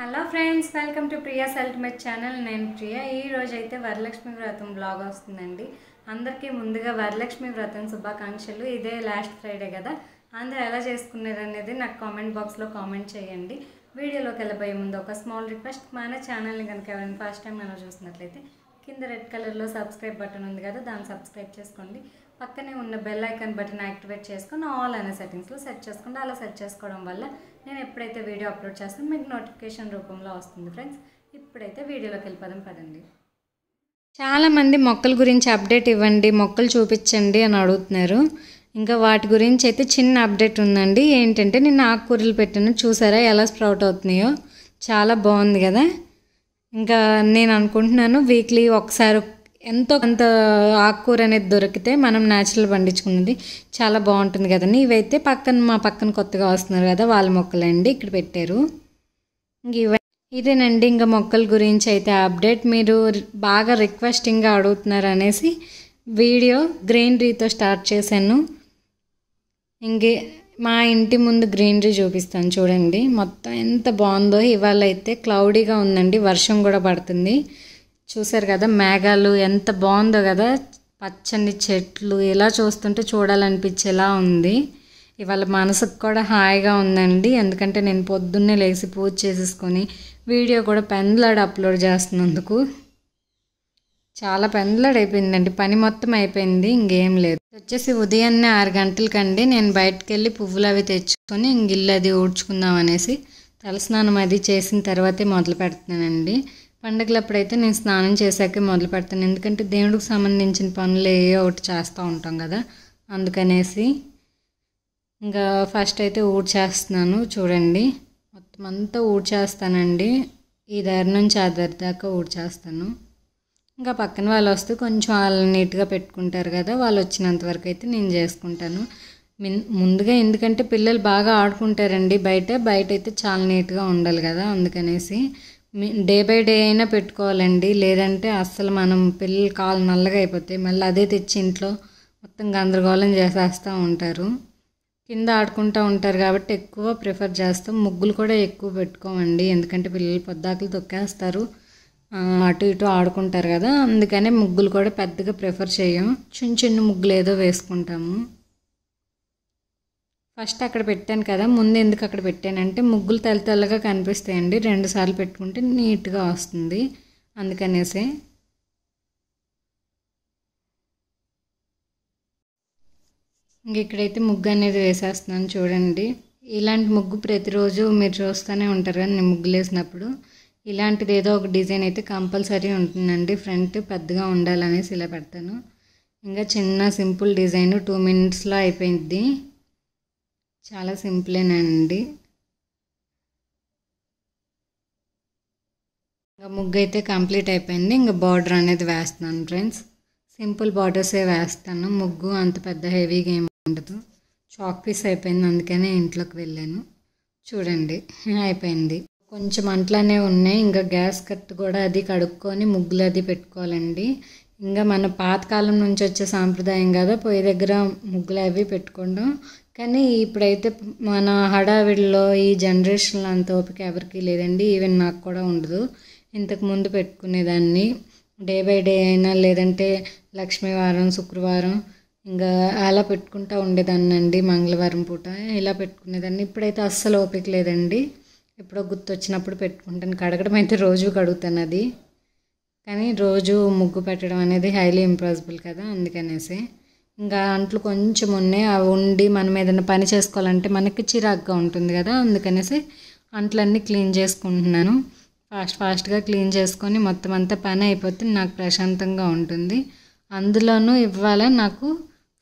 hello friends welcome to Priya ultimate channel నేను ప్రియా ఈ రోజైతే వరలక్ష్మి వ్రతం బ్లాగ్ వస్తుందండి అందరికీ ముందుగా వరలక్ష్మి వ్రతం శుభాకాంక్షలు ఇదే లాస్ట్ ఫ్రైడే కదా అందరూ ఎలా చేసుకున్నారు అనేది నాకు కామెంట్ బాక్స్లో కామెంట్ చేయండి వీడియోలోకి వెళ్ళబోయే ముందు ఒక స్మాల్ రిక్వెస్ట్ మన ఛానల్ని కనుక ఎవరైనా ఫస్ట్ టైం మనం చూసినట్లయితే కింద రెడ్ కలర్లో సబ్స్క్రైబ్ బటన్ ఉంది కదా దాన్ని సబ్స్క్రైబ్ చేసుకోండి పక్కనే ఉన్న బెల్ ఐకాన్ బటన్ యాక్టివేట్ చేసుకుని ఆల్ అనే సెట్టింగ్స్లో సెట్ చేసుకుంటే అలా సెట్ చేసుకోవడం వల్ల నేను ఎప్పుడైతే వీడియో అప్లోడ్ చేస్తానో మీకు నోటిఫికేషన్ రూపంలో వస్తుంది ఫ్రెండ్స్ ఇప్పుడైతే వీడియోలోకి వెళ్ళిపోదాం పదండి చాలామంది మొక్కల గురించి అప్డేట్ ఇవ్వండి మొక్కలు చూపించండి అని అడుగుతున్నారు ఇంకా వాటి గురించి అయితే చిన్న అప్డేట్ ఉందండి ఏంటంటే నేను ఆకుకూరలు పెట్టాను చూసారా ఎలా స్ప్రౌట్ అవుతున్నాయో చాలా బాగుంది కదా ఇంకా నేను అనుకుంటున్నాను వీక్లీ ఒకసారి ఎంతో కొంత ఆకుకూర అనేది దొరికితే మనం న్యాచురల్ పండించుకున్నది చాలా బాగుంటుంది కదండి ఇవైతే పక్కన మా పక్కన కొత్తగా వస్తున్నారు కదా వాళ్ళ మొక్కలండి ఇక్కడ పెట్టారు ఇవ ఇదేనండి ఇంకా మొక్కల గురించి అయితే అప్డేట్ మీరు బాగా రిక్వెస్టింగ్గా అడుగుతున్నారు అనేసి వీడియో గ్రీనరీతో స్టార్ట్ చేశాను ఇంకే మా ఇంటి ముందు గ్రీనరీ చూపిస్తాను చూడండి మొత్తం ఎంత బాగుందో ఇవాళ అయితే క్లౌడీగా ఉందండి వర్షం కూడా పడుతుంది చూశారు కదా మేఘాలు ఎంత బాగుందో కదా పచ్చని చెట్లు ఇలా చూస్తుంటే చూడాలనిపించేలా ఉంది ఇవాళ మనసుకు కూడా హాయిగా ఉందండి ఎందుకంటే నేను పొద్దున్నే లేచి పూజ చేసేసుకొని వీడియో కూడా పెన్లాడ్ అప్లోడ్ చేస్తున్నందుకు చాలా పెన్లాడ్ అయిపోయిందండి పని మొత్తం అయిపోయింది ఇంకేం లేదు వచ్చేసి ఉదయాన్నే ఆరు గంటలకండి నేను బయటకు వెళ్ళి పువ్వులు అవి తెచ్చుకొని ఇంక ఇల్లు అది ఊడ్చుకుందాం అనేసి తలస్నానం అది చేసిన తర్వాతే మొదలు పెడుతున్నానండి పండగలప్పుడైతే నేను స్నానం చేశాకే మొదలు పెడతాను ఎందుకంటే దేవుడికి సంబంధించిన పనులు ఏ ఒకటి చేస్తూ ఉంటాం కదా అందుకనేసి ఇంకా ఫస్ట్ అయితే ఊడ్ చేస్తున్నాను చూడండి మొత్తం అంతా ఊడ్ చేస్తానండి ఈ దారి నుంచి ఆ దారి దాకా ఊడ్ చేస్తాను ఇంకా పక్కన వాళ్ళు వస్తే కొంచెం వాళ్ళని నీట్గా పెట్టుకుంటారు కదా వాళ్ళు వచ్చినంత వరకు అయితే నేను చేసుకుంటాను ముందుగా ఎందుకంటే పిల్లలు బాగా ఆడుకుంటారండి బయట బయట అయితే చాలా నీట్గా ఉండాలి కదా అందుకనేసి డే బై డే అయినా పెట్టుకోవాలండి లేదంటే అస్సలు మనం పిల్లలు కాలు నల్లగా అయిపోతాయి మళ్ళీ అదే తెచ్చి ఇంట్లో మొత్తం గందరగోళం చేసేస్తూ ఉంటారు కింద ఆడుకుంటూ ఉంటారు కాబట్టి ఎక్కువ ప్రిఫర్ చేస్తాం ముగ్గులు కూడా ఎక్కువ పెట్టుకోమండి ఎందుకంటే పిల్లలు పొద్దాకులు తొక్కేస్తారు అటు ఇటు ఆడుకుంటారు కదా అందుకనే ముగ్గులు కూడా పెద్దగా ప్రిఫర్ చేయం చిన్న చిన్న ముగ్గులు ఏదో వేసుకుంటాము ఫస్ట్ అక్కడ పెట్టాను కదా ముందు ఎందుకు అక్కడ పెట్టానంటే ముగ్గులు తెల్ల తెల్లగా కనిపిస్తాయండి రెండు సార్లు పెట్టుకుంటే నీట్గా వస్తుంది అందుకనేసి ఇంక ఇక్కడైతే ముగ్గు అనేది వేసేస్తున్నాను చూడండి ఇలాంటి ముగ్గు ప్రతిరోజు మీరు చూస్తూనే ఉంటారు కదా నేను ముగ్గులు వేసినప్పుడు ఇలాంటిది ఏదో ఒక డిజైన్ అయితే కంపల్సరీ ఉంటుందండి ఫ్రంట్ పెద్దగా ఉండాలనేసి ఇలా పెడతాను ఇంకా చిన్న సింపుల్ డిజైన్ టూ మినిట్స్లో అయిపోయింది చాలా సింపులేనండి ఇంకా ముగ్గు అయితే కంప్లీట్ అయిపోయింది ఇంకా బార్డర్ అనేది వేస్తున్నాను ఫ్రెండ్స్ సింపుల్ బార్డర్సే వేస్తాను ముగ్గు అంత పెద్ద హెవీగా ఏమి ఉండదు చాక్ పీస్ అయిపోయింది అందుకనే ఇంట్లోకి వెళ్ళాను చూడండి అయిపోయింది కొంచెం మంటలనే ఉన్నాయి ఇంకా గ్యాస్ కట్ కూడా అది కడుక్కొని ముగ్గులు అది పెట్టుకోవాలండి ఇంకా మన పాతకాలం నుంచి వచ్చే సాంప్రదాయం కదా పొయ్యి దగ్గర ముగ్గులు అవి పెట్టుకోవడం కానీ ఇప్పుడైతే మన హడావిడిలో ఈ జనరేషన్లో అంత ఓపిక ఎవరికి లేదండి ఈవెన్ నాకు కూడా ఉండదు ఇంతకు ముందు పెట్టుకునేదాన్ని డే బై డే అయినా లేదంటే లక్ష్మీవారం శుక్రవారం ఇంకా అలా పెట్టుకుంటూ ఉండేదాన్ని అండి మంగళవారం పూట ఇలా పెట్టుకునేదాన్ని ఇప్పుడైతే అస్సలు ఓపిక లేదండి ఎప్పుడో గుర్తొచ్చినప్పుడు పెట్టుకుంటాను కడగడం అయితే రోజు కడుగుతాను అది కానీ రోజు ముగ్గు పెట్టడం అనేది హైలీ ఇంపాసిబుల్ కదా అందుకనేసి ఇంకా అంట్లు కొంచెం ఉన్నాయి అవి ఉండి మనం ఏదైనా పని చేసుకోవాలంటే మనకి చిరాకుగా ఉంటుంది కదా అందుకనేసి అంట్లన్నీ క్లీన్ చేసుకుంటున్నాను ఫాస్ట్ ఫాస్ట్గా క్లీన్ చేసుకొని మొత్తం అంతా పని అయిపోతే నాకు ప్రశాంతంగా ఉంటుంది అందులోనూ ఇవాళ నాకు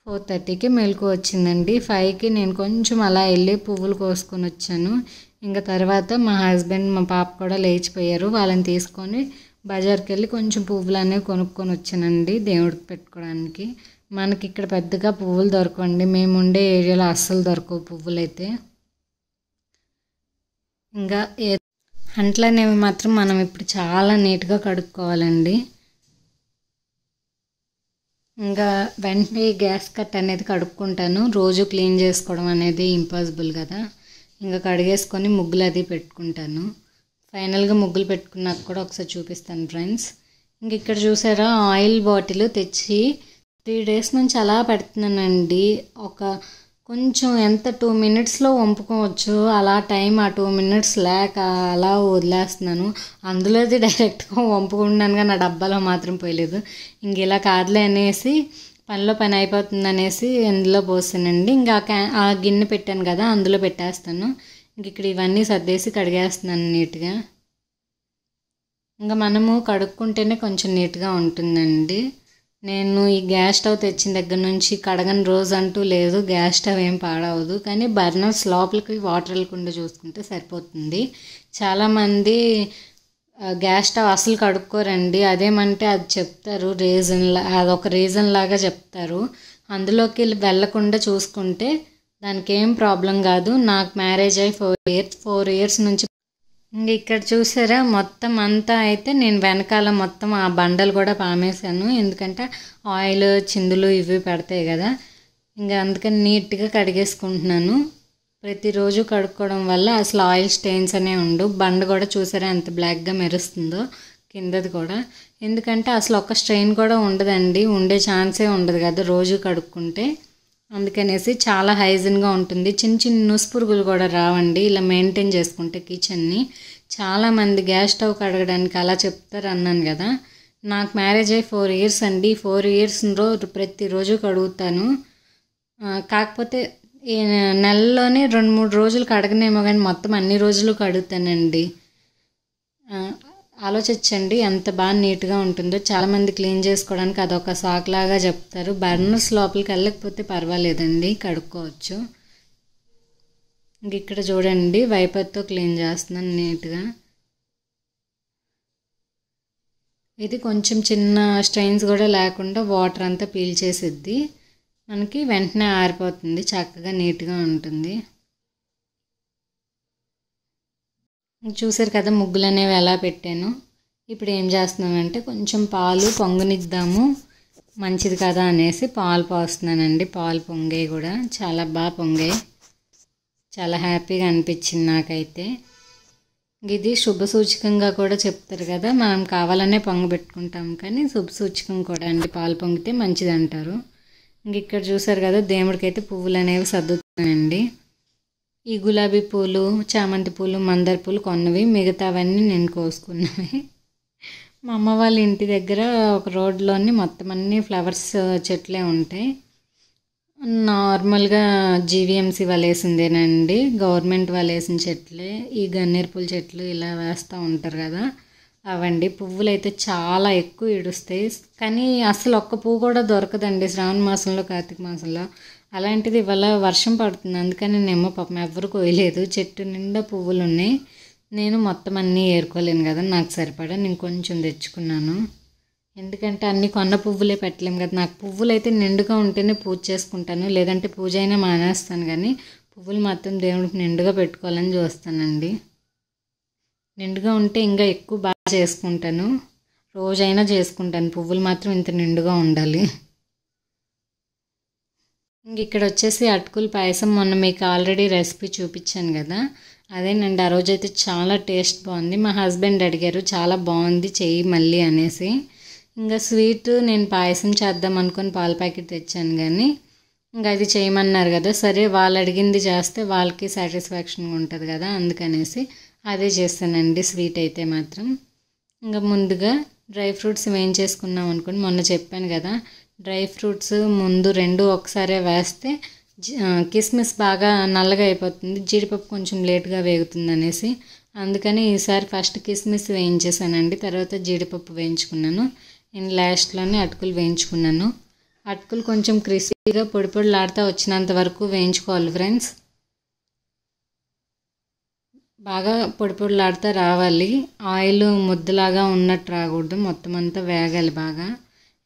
ఫోర్ థర్టీకి మెలకు వచ్చిందండి ఫైవ్కి నేను కొంచెం అలా వెళ్ళి పువ్వులు కోసుకొని వచ్చాను ఇంకా తర్వాత మా హస్బెండ్ మా పాప కూడా లేచిపోయారు వాళ్ళని తీసుకొని బజార్కి వెళ్ళి కొంచెం పువ్వులు అనేవి కొనుక్కొని వచ్చానండి దేవుడికి పెట్టుకోవడానికి మనకి ఇక్కడ పెద్దగా పువ్వులు దొరకండి మేము ఉండే ఏరియాలో అస్సలు దొరకవు పువ్వులు అయితే ఇంకా ఏ అంట్లనేవి అనేవి మాత్రం మనం ఇప్పుడు చాలా నీట్గా కడుక్కోవాలండి ఇంకా వెంటనే గ్యాస్ కట్ అనేది కడుక్కుంటాను రోజు క్లీన్ చేసుకోవడం అనేది ఇంపాసిబుల్ కదా ఇంకా కడిగేసుకొని ముగ్గులు అది పెట్టుకుంటాను ఫైనల్గా ముగ్గులు పెట్టుకున్నాక కూడా ఒకసారి చూపిస్తాను ఫ్రెండ్స్ ఇంక ఇక్కడ చూసారా ఆయిల్ బాటిల్ తెచ్చి త్రీ డేస్ నుంచి అలా పెడుతున్నానండి ఒక కొంచెం ఎంత టూ మినిట్స్లో వంపుకోవచ్చు అలా టైం ఆ టూ మినిట్స్ లేక అలా వదిలేస్తున్నాను అందులో డైరెక్ట్గా వంపుకుంటున్నాను కానీ నా డబ్బాలో మాత్రం పోయలేదు ఇంక ఇలా కాదులే అనేసి పనిలో పని అయిపోతుంది అనేసి ఇందులో పోసానండి ఇంకా ఆ గిన్నె పెట్టాను కదా అందులో పెట్టేస్తాను ఇంక ఇక్కడ ఇవన్నీ సర్దేసి కడిగేస్తున్నాను నీట్గా ఇంకా మనము కడుక్కుంటేనే కొంచెం నీట్గా ఉంటుందండి నేను ఈ గ్యాస్ స్టవ్ తెచ్చిన దగ్గర నుంచి కడగని రోజు అంటూ లేదు గ్యాస్ స్టవ్ ఏం పాడవదు కానీ బర్నర్స్ లోపలికి వాటర్ వెళ్ళకుండా చూసుకుంటే సరిపోతుంది చాలామంది గ్యాస్ స్టవ్ అసలు కడుక్కోరండి అదేమంటే అది చెప్తారు రీజన్ అదొక రీజన్ లాగా చెప్తారు అందులోకి వెళ్ళకుండా చూసుకుంటే దానికి ఏం ప్రాబ్లం కాదు నాకు మ్యారేజ్ అయ్యి ఫోర్ ఇయర్స్ ఫోర్ ఇయర్స్ నుంచి ఇంకా ఇక్కడ చూసారా మొత్తం అంతా అయితే నేను వెనకాల మొత్తం ఆ బండలు కూడా పామేశాను ఎందుకంటే ఆయిల్ చిందులు ఇవి పెడతాయి కదా ఇంకా అందుకని నీట్గా కడిగేసుకుంటున్నాను ప్రతిరోజు కడుక్కోవడం వల్ల అసలు ఆయిల్ స్టెయిన్స్ అనే ఉండు బండ కూడా చూసారా ఎంత బ్లాక్గా మెరుస్తుందో కిందది కూడా ఎందుకంటే అసలు ఒక్క స్ట్రెయిన్ కూడా ఉండదండి ఉండే ఛాన్సే ఉండదు కదా రోజు కడుక్కుంటే అందుకనేసి చాలా హైజిన్గా ఉంటుంది చిన్న చిన్న నుసుపురుగులు కూడా రావండి ఇలా మెయింటైన్ చేసుకుంటే కిచెన్ని చాలామంది గ్యాస్ స్టవ్ కడగడానికి అలా చెప్తారు అన్నాను కదా నాకు మ్యారేజ్ అయ్యి ఫోర్ ఇయర్స్ అండి ఫోర్ ఇయర్స్ రోజు ప్రతిరోజు కడుగుతాను కాకపోతే ఈ నెలలోనే రెండు మూడు రోజులు కడగనేమో కానీ మొత్తం అన్ని రోజులు కడుగుతానండి ఆలోచించండి ఎంత బాగా నీట్గా ఉంటుందో చాలామంది క్లీన్ చేసుకోవడానికి అదొక సాక్ లాగా చెప్తారు బర్నర్స్ లోపలికి వెళ్ళకపోతే పర్వాలేదండి కడుక్కోవచ్చు ఇంక ఇక్కడ చూడండి వైపర్తో క్లీన్ చేస్తున్నాను నీట్గా ఇది కొంచెం చిన్న స్ట్రెయిన్స్ కూడా లేకుండా వాటర్ అంతా పీల్ చేసిద్ది మనకి వెంటనే ఆరిపోతుంది చక్కగా నీట్గా ఉంటుంది చూసారు కదా ముగ్గులు అనేవి ఎలా పెట్టాను ఇప్పుడు ఏం చేస్తున్నామంటే కొంచెం పాలు పొంగునిద్దాము మంచిది కదా అనేసి పాలు పోస్తున్నానండి పాలు పొంగాయి కూడా చాలా బాగా పొంగాయి చాలా హ్యాపీగా అనిపించింది నాకైతే ఇది శుభ సూచకంగా కూడా చెప్తారు కదా మనం కావాలనే పెట్టుకుంటాం కానీ శుభ సూచకం కూడా అండి పాలు పొంగితే మంచిది అంటారు ఇంక ఇక్కడ చూసారు కదా దేవుడికైతే పువ్వులు అనేవి సర్దుతున్నాయండి ఈ గులాబీ పూలు చామంతి పూలు మందార పూలు కొన్నవి మిగతావన్నీ నేను కోసుకున్నవి మా అమ్మ వాళ్ళ ఇంటి దగ్గర ఒక రోడ్లోని మొత్తం అన్ని ఫ్లవర్స్ చెట్లే ఉంటాయి నార్మల్గా జీవీఎంసీ వాళ్ళు వేసిందేనండి గవర్నమెంట్ వాళ్ళు వేసిన చెట్లే ఈ గన్నేరు పూల చెట్లు ఇలా వేస్తూ ఉంటారు కదా అవండి పువ్వులు అయితే చాలా ఎక్కువ ఇడుస్తాయి కానీ అసలు ఒక్క పువ్వు కూడా దొరకదండి శ్రావణ మాసంలో కార్తీక మాసంలో అలాంటిది ఇవాళ వర్షం పడుతుంది అందుకని నేనేమో పాపం ఎవరు కోయలేదు చెట్టు నిండా పువ్వులు ఉన్నాయి నేను మొత్తం అన్నీ ఏరుకోలేను కదా నాకు సరిపడా నేను కొంచెం తెచ్చుకున్నాను ఎందుకంటే అన్ని కొన్న పువ్వులే పెట్టలేము కదా నాకు పువ్వులు అయితే నిండుగా ఉంటేనే పూజ చేసుకుంటాను లేదంటే పూజ అయినా మానేస్తాను కానీ పువ్వులు మాత్రం దేవుడికి నిండుగా పెట్టుకోవాలని చూస్తానండి నిండుగా ఉంటే ఇంకా ఎక్కువ బాగా చేసుకుంటాను రోజైనా చేసుకుంటాను పువ్వులు మాత్రం ఇంత నిండుగా ఉండాలి ఇంక ఇక్కడ వచ్చేసి అటుకులు పాయసం మొన్న మీకు ఆల్రెడీ రెసిపీ చూపించాను కదా అదేనండి ఆ రోజైతే చాలా టేస్ట్ బాగుంది మా హస్బెండ్ అడిగారు చాలా బాగుంది చెయ్యి మళ్ళీ అనేసి ఇంకా స్వీట్ నేను పాయసం చేద్దాం అనుకుని పాల ప్యాకెట్ తెచ్చాను కానీ ఇంకా అది చేయమన్నారు కదా సరే వాళ్ళు అడిగింది చేస్తే వాళ్ళకి సాటిస్ఫాక్షన్గా ఉంటుంది కదా అందుకనేసి అదే చేస్తానండి స్వీట్ అయితే మాత్రం ఇంకా ముందుగా డ్రై ఫ్రూట్స్ వేయించేసుకున్నాం అనుకుని మొన్న చెప్పాను కదా డ్రై ఫ్రూట్స్ ముందు రెండు ఒకసారే వేస్తే కిస్మిస్ బాగా నల్లగా అయిపోతుంది జీడిపప్పు కొంచెం లేట్గా వేగుతుంది అనేసి అందుకని ఈసారి ఫస్ట్ కిస్మిస్ వేయించేసానండి తర్వాత జీడిపప్పు వేయించుకున్నాను నేను లాస్ట్లోనే అటుకులు వేయించుకున్నాను అటుకులు కొంచెం క్రిస్పీగా పొడి పొడిలాడుతూ వచ్చినంత వరకు వేయించుకోవాలి ఫ్రెండ్స్ బాగా పొడి పొడిలాడుతూ రావాలి ఆయిల్ ముద్దలాగా ఉన్నట్టు రాకూడదు మొత్తం అంతా వేగాలి బాగా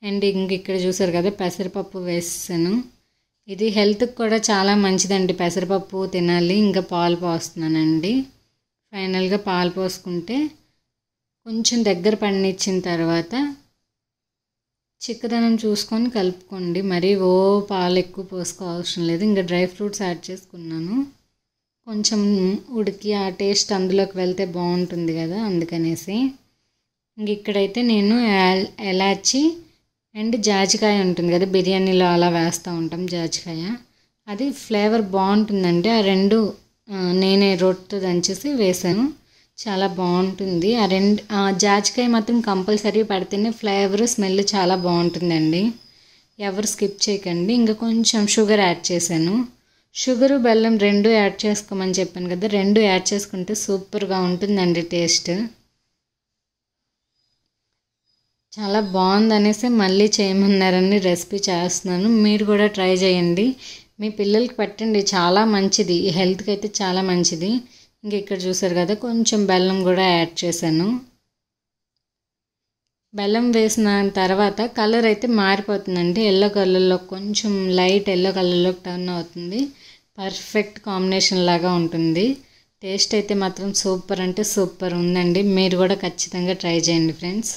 అండ్ ఇంక ఇక్కడ చూసారు కదా పెసరపప్పు వేసాను ఇది హెల్త్కి కూడా చాలా మంచిదండి పెసరపప్పు తినాలి ఇంకా పాలు పోస్తున్నానండి ఫైనల్గా పాలు పోసుకుంటే కొంచెం దగ్గర పండించిన తర్వాత చిక్కదనం చూసుకొని కలుపుకోండి మరీ ఓ పాలు ఎక్కువ పోసుకోవాల్సిన లేదు ఇంకా డ్రై ఫ్రూట్స్ యాడ్ చేసుకున్నాను కొంచెం ఉడికి ఆ టేస్ట్ అందులోకి వెళ్తే బాగుంటుంది కదా అందుకనేసి ఇంక ఇక్కడైతే నేను ఎలాచి అండ్ జాజికాయ ఉంటుంది కదా బిర్యానీలో అలా వేస్తూ ఉంటాం జాజికాయ అది ఫ్లేవర్ బాగుంటుందంటే ఆ రెండు నేనే రొట్టెతో దంచేసి వేసాను చాలా బాగుంటుంది ఆ రెండు జాజికాయ మాత్రం కంపల్సరీ పడితేనే ఫ్లేవర్ స్మెల్ చాలా బాగుంటుందండి ఎవరు స్కిప్ చేయకండి ఇంకా కొంచెం షుగర్ యాడ్ చేశాను షుగరు బెల్లం రెండు యాడ్ చేసుకోమని చెప్పాను కదా రెండు యాడ్ చేసుకుంటే సూపర్గా ఉంటుందండి టేస్ట్ చాలా బాగుంది అనేసి మళ్ళీ చేయమన్నారని రెసిపీ చేస్తున్నాను మీరు కూడా ట్రై చేయండి మీ పిల్లలకి పెట్టండి చాలా మంచిది ఈ హెల్త్కి అయితే చాలా మంచిది ఇంక ఇక్కడ చూసారు కదా కొంచెం బెల్లం కూడా యాడ్ చేశాను బెల్లం వేసిన తర్వాత కలర్ అయితే మారిపోతుందండి ఎల్లో కలర్లో కొంచెం లైట్ ఎల్లో కలర్లో టర్న్ అవుతుంది పర్ఫెక్ట్ కాంబినేషన్ లాగా ఉంటుంది టేస్ట్ అయితే మాత్రం సూపర్ అంటే సూపర్ ఉందండి మీరు కూడా ఖచ్చితంగా ట్రై చేయండి ఫ్రెండ్స్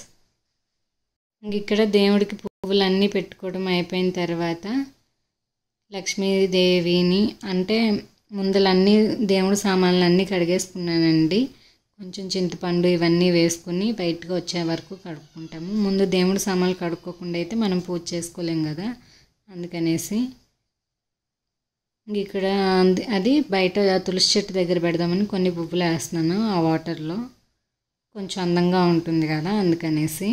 ఇంక ఇక్కడ దేవుడికి పువ్వులన్నీ పెట్టుకోవడం అయిపోయిన తర్వాత లక్ష్మీదేవిని అంటే ముందలన్నీ దేవుడు సామాన్లన్నీ కడిగేసుకున్నానండి కొంచెం చింతపండు ఇవన్నీ వేసుకుని బయటకు వచ్చే వరకు కడుక్కుంటాము ముందు దేవుడు సామాన్లు కడుక్కోకుండా అయితే మనం పూజ చేసుకోలేం కదా అందుకనేసి ఇక్కడ అది బయట తులసి చెట్టు దగ్గర పెడదామని కొన్ని పువ్వులు వేస్తున్నాను ఆ వాటర్లో కొంచెం అందంగా ఉంటుంది కదా అందుకనేసి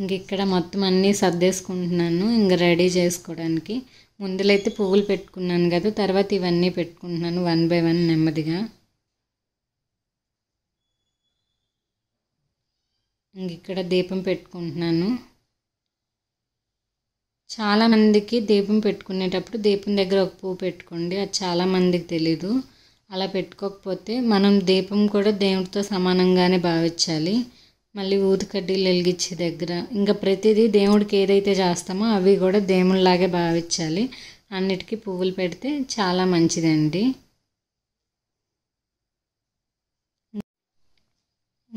ఇంక ఇక్కడ మొత్తం అన్నీ సర్దేసుకుంటున్నాను ఇంక రెడీ చేసుకోవడానికి ముందులైతే పువ్వులు పెట్టుకున్నాను కదా తర్వాత ఇవన్నీ పెట్టుకుంటున్నాను వన్ బై వన్ నెమ్మదిగా ఇంక ఇక్కడ దీపం పెట్టుకుంటున్నాను చాలామందికి దీపం పెట్టుకునేటప్పుడు దీపం దగ్గర ఒక పువ్వు పెట్టుకోండి అది చాలామందికి తెలీదు అలా పెట్టుకోకపోతే మనం దీపం కూడా దేవుడితో సమానంగానే భావించాలి మళ్ళీ ఊదికడ్డీలు వెలిగించే దగ్గర ఇంకా ప్రతిదీ దేవుడికి ఏదైతే చేస్తామో అవి కూడా దేవుళ్ళలాగే భావించాలి అన్నిటికీ పువ్వులు పెడితే చాలా మంచిదండి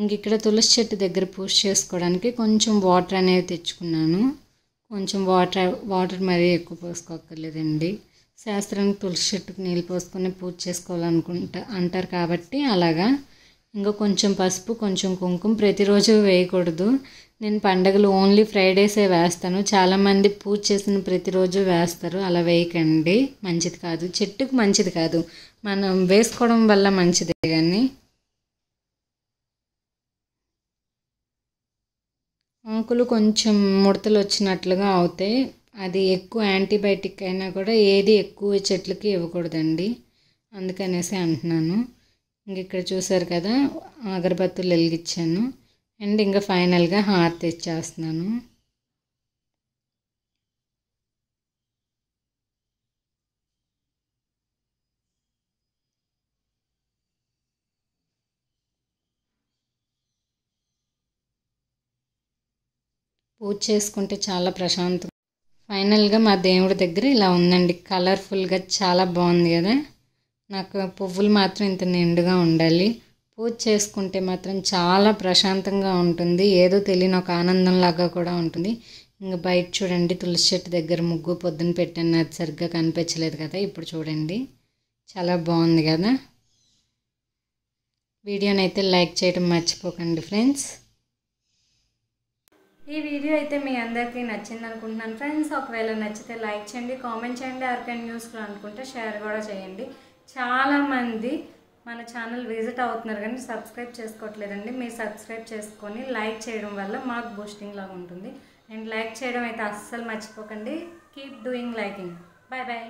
ఇంక ఇక్కడ తులసి చెట్టు దగ్గర పూజ చేసుకోవడానికి కొంచెం వాటర్ అనేది తెచ్చుకున్నాను కొంచెం వాటర్ వాటర్ మరీ ఎక్కువ పోసుకోక్కర్లేదండి శాస్త్రానికి తులసి చెట్టుకు నీళ్ళు పోసుకొని పూజ చేసుకోవాలనుకుంటా అంటారు కాబట్టి అలాగా ఇంకా కొంచెం పసుపు కొంచెం కుంకుమ ప్రతిరోజు వేయకూడదు నేను పండగలు ఓన్లీ ఫ్రైడేసే వేస్తాను చాలామంది పూజ చేసిన ప్రతిరోజు వేస్తారు అలా వేయకండి మంచిది కాదు చెట్టుకు మంచిది కాదు మనం వేసుకోవడం వల్ల మంచిదే కానీ ఆకులు కొంచెం ముడతలు వచ్చినట్లుగా అవుతాయి అది ఎక్కువ యాంటీబయాటిక్ అయినా కూడా ఏది ఎక్కువ చెట్లకి ఇవ్వకూడదండి అందుకనేసి అంటున్నాను ఇంక ఇక్కడ చూసారు కదా అగరబత్తులు వెలిగించాను అండ్ ఇంకా ఫైనల్గా హార్ తెచ్చేస్తున్నాను పూజ చేసుకుంటే చాలా ప్రశాంతం ఫైనల్గా మా దేవుడి దగ్గర ఇలా ఉందండి కలర్ఫుల్గా చాలా బాగుంది కదా నాకు పువ్వులు మాత్రం ఇంత నిండుగా ఉండాలి పూజ చేసుకుంటే మాత్రం చాలా ప్రశాంతంగా ఉంటుంది ఏదో తెలియని ఒక ఆనందంలాగా కూడా ఉంటుంది ఇంకా బయట చూడండి తులసి చెట్టు దగ్గర ముగ్గు పొద్దున పెట్టాను అది సరిగ్గా కనిపించలేదు కదా ఇప్పుడు చూడండి చాలా బాగుంది కదా వీడియోని అయితే లైక్ చేయడం మర్చిపోకండి ఫ్రెండ్స్ ఈ వీడియో అయితే మీ అందరికీ నచ్చింది అనుకుంటున్నాను ఫ్రెండ్స్ ఒకవేళ నచ్చితే లైక్ చేయండి కామెంట్ చేయండి ఎవరికైనా న్యూస్లో అనుకుంటే షేర్ కూడా చేయండి చాలామంది మన ఛానల్ విజిట్ అవుతున్నారు కానీ సబ్స్క్రైబ్ చేసుకోవట్లేదండి మీరు సబ్స్క్రైబ్ చేసుకొని లైక్ చేయడం వల్ల మాకు బూస్టింగ్ లాగా ఉంటుంది అండ్ లైక్ చేయడం అయితే అస్సలు మర్చిపోకండి keep doing liking bye bye